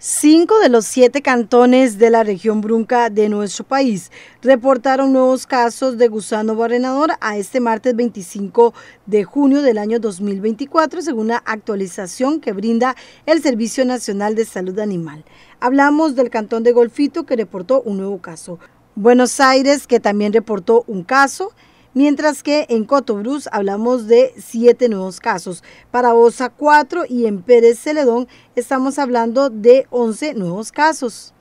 Cinco de los siete cantones de la región brunca de nuestro país reportaron nuevos casos de gusano barrenador a este martes 25 de junio del año 2024, según la actualización que brinda el Servicio Nacional de Salud Animal. Hablamos del cantón de Golfito que reportó un nuevo caso. Buenos Aires, que también reportó un caso, mientras que en Cotobruz hablamos de 7 nuevos casos, para Osa 4 y en Pérez Celedón estamos hablando de 11 nuevos casos.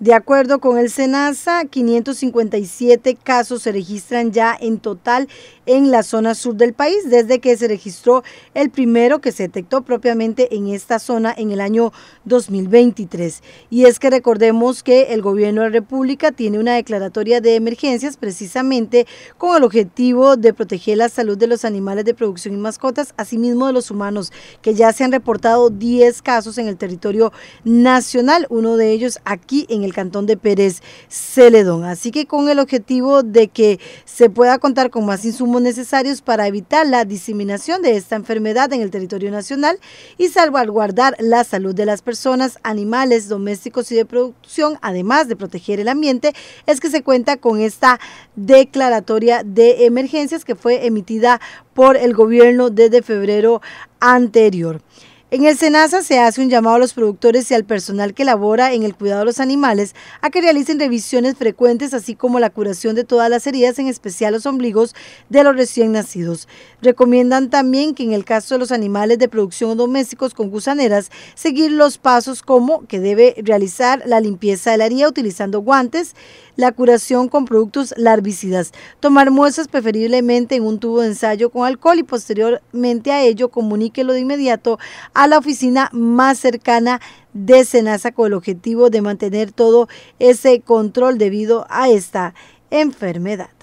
De acuerdo con el SENASA, 557 casos se registran ya en total en la zona sur del país, desde que se registró el primero que se detectó propiamente en esta zona en el año 2023. Y es que recordemos que el gobierno de la República tiene una declaratoria de emergencias precisamente con el objetivo de proteger la salud de los animales de producción y mascotas, asimismo de los humanos, que ya se han reportado 10 casos en el territorio nacional, uno de ellos aquí en el cantón de Pérez Celedón. Así que con el objetivo de que se pueda contar con más insumos necesarios para evitar la diseminación de esta enfermedad en el territorio nacional y salvaguardar la salud de las personas, animales, domésticos y de producción, además de proteger el ambiente, es que se cuenta con esta declaratoria de emergencias que fue emitida por el gobierno desde febrero anterior. En el SENASA se hace un llamado a los productores y al personal que labora en el cuidado de los animales a que realicen revisiones frecuentes, así como la curación de todas las heridas, en especial los ombligos de los recién nacidos. Recomiendan también que en el caso de los animales de producción domésticos con gusaneras, seguir los pasos como que debe realizar la limpieza de la herida utilizando guantes, la curación con productos larvicidas, tomar muestras preferiblemente en un tubo de ensayo con alcohol y posteriormente a ello comuníquelo de inmediato a la oficina más cercana de Senasa con el objetivo de mantener todo ese control debido a esta enfermedad.